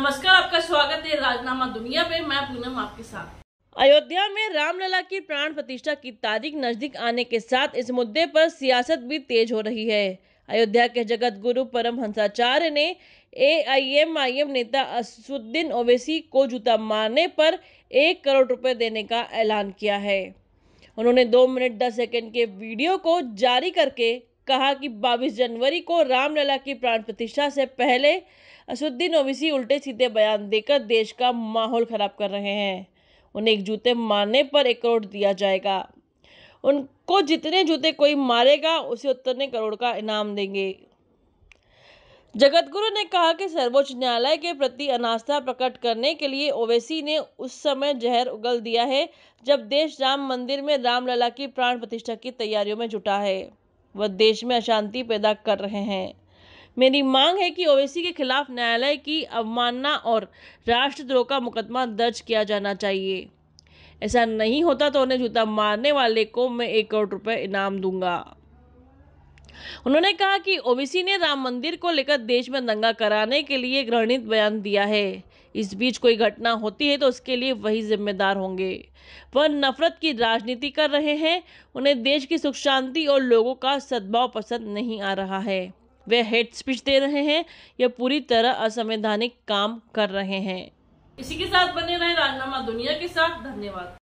नमस्कार आपका स्वागत है राजनामा दुनिया पे मैं पूनम आपके साथ अयोध्या में रामलला की प्राण प्रतिष्ठा की तारीख नजदीक आने के साथ इस मुद्दे पर सियासत भी तेज हो रही है अयोध्या के जगत गुरु परम हंसाचार्य ने ए एआईएमआईएम नेता असुद्दीन ओवैसी को जूता मारने पर एक करोड़ रुपए देने का ऐलान किया है उन्होंने दो मिनट दस सेकेंड के वीडियो को जारी करके कहा कि बाईस जनवरी को रामलला की प्राण प्रतिष्ठा से पहले असुद्दीन ओवैसी उल्टे सीधे बयान देकर देश का माहौल खराब कर रहे हैं उन्हें एक जूते मारने पर एक करोड़ दिया जाएगा उनको जितने जूते कोई मारेगा उसे उतने करोड़ का इनाम देंगे जगतगुरु ने कहा कि सर्वोच्च न्यायालय के प्रति अनास्था प्रकट करने के लिए ओवैसी ने उस समय जहर उगल दिया है जब देश राम मंदिर में रामलला की प्राण प्रतिष्ठा की तैयारियों में जुटा है व देश में अशांति पैदा कर रहे हैं मेरी मांग है कि ओवैसी के खिलाफ न्यायालय की अवमानना और राष्ट्रद्रोह का मुकदमा दर्ज किया जाना चाहिए ऐसा नहीं होता तो उन्हें जूता मारने वाले को मैं एक करोड़ रुपए इनाम दूंगा उन्होंने कहा कि ओबीसी ने राम मंदिर को लेकर देश में दंगा कराने के लिए गृहणित बयान दिया है इस बीच कोई घटना होती है तो उसके लिए वही जिम्मेदार होंगे वह नफरत की राजनीति कर रहे हैं उन्हें देश की सुख शांति और लोगों का सद्भाव पसंद नहीं आ रहा है वे हेड स्पीच दे रहे हैं या पूरी तरह असंवैधानिक काम कर रहे हैं इसी के साथ बने रहे राजनामा दुनिया के साथ धन्यवाद